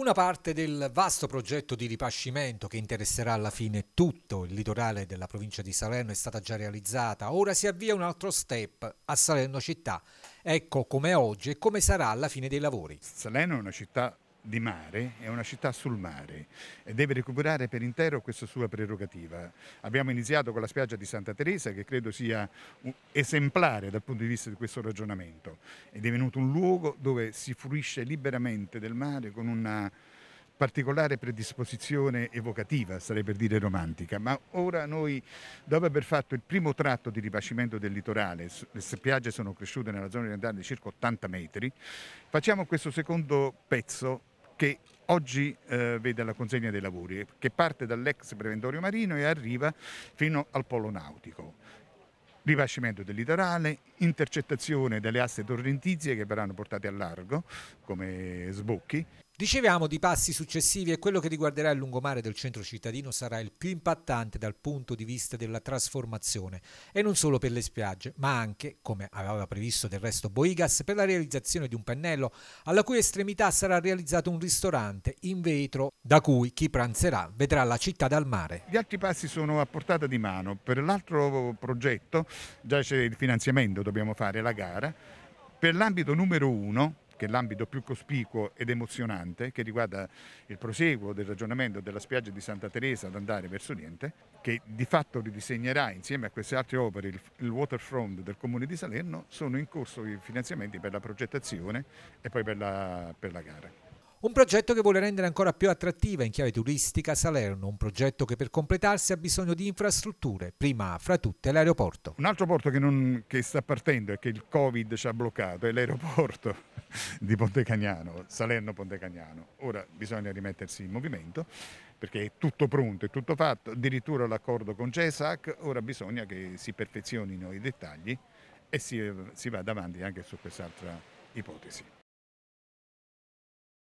Una parte del vasto progetto di ripascimento che interesserà alla fine tutto il litorale della provincia di Salerno è stata già realizzata, ora si avvia un altro step a Salerno città. Ecco com'è oggi e come sarà alla fine dei lavori. Salerno è una città di mare, è una città sul mare e deve recuperare per intero questa sua prerogativa. Abbiamo iniziato con la spiaggia di Santa Teresa che credo sia esemplare dal punto di vista di questo ragionamento. È divenuto un luogo dove si fruisce liberamente del mare con una particolare predisposizione evocativa, sarei per dire romantica, ma ora noi, dopo aver fatto il primo tratto di ripascimento del litorale, le spiagge sono cresciute nella zona orientale di circa 80 metri, facciamo questo secondo pezzo che oggi eh, vede la consegna dei lavori, che parte dall'ex preventorio marino e arriva fino al polo nautico. Rivascimento del litorale, intercettazione delle aste torrentizie che verranno portate a largo come sbocchi. Dicevamo di passi successivi e quello che riguarderà il lungomare del centro cittadino sarà il più impattante dal punto di vista della trasformazione e non solo per le spiagge, ma anche, come aveva previsto del resto Boigas, per la realizzazione di un pennello alla cui estremità sarà realizzato un ristorante in vetro da cui chi pranzerà vedrà la città dal mare. Gli altri passi sono a portata di mano. Per l'altro progetto già c'è il finanziamento, dobbiamo fare la gara. Per l'ambito numero uno che è l'ambito più cospicuo ed emozionante, che riguarda il proseguo del ragionamento della spiaggia di Santa Teresa ad andare verso l'Oriente, che di fatto ridisegnerà insieme a queste altre opere il, il waterfront del comune di Salerno, sono in corso i finanziamenti per la progettazione e poi per la, per la gara. Un progetto che vuole rendere ancora più attrattiva in chiave turistica Salerno, un progetto che per completarsi ha bisogno di infrastrutture, prima fra tutte l'aeroporto. Un altro porto che, non, che sta partendo e che il Covid ci ha bloccato è l'aeroporto di Pontecagnano, salerno pontecagnano Ora bisogna rimettersi in movimento perché è tutto pronto, è tutto fatto, addirittura l'accordo con CESAC, ora bisogna che si perfezionino i dettagli e si, si vada avanti anche su quest'altra ipotesi.